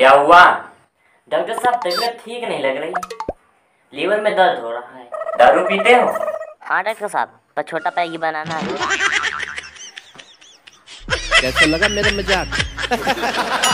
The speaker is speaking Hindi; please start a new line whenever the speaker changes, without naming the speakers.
क्या हुआ डॉक्टर साहब तबीयत ठीक नहीं लग रही लीवर में दर्द
हो रहा है दारू पीते हो हाँ डॉक्टर साहब पर छोटा पैगी बनाना है
कैसा लगा मेरा
मजाक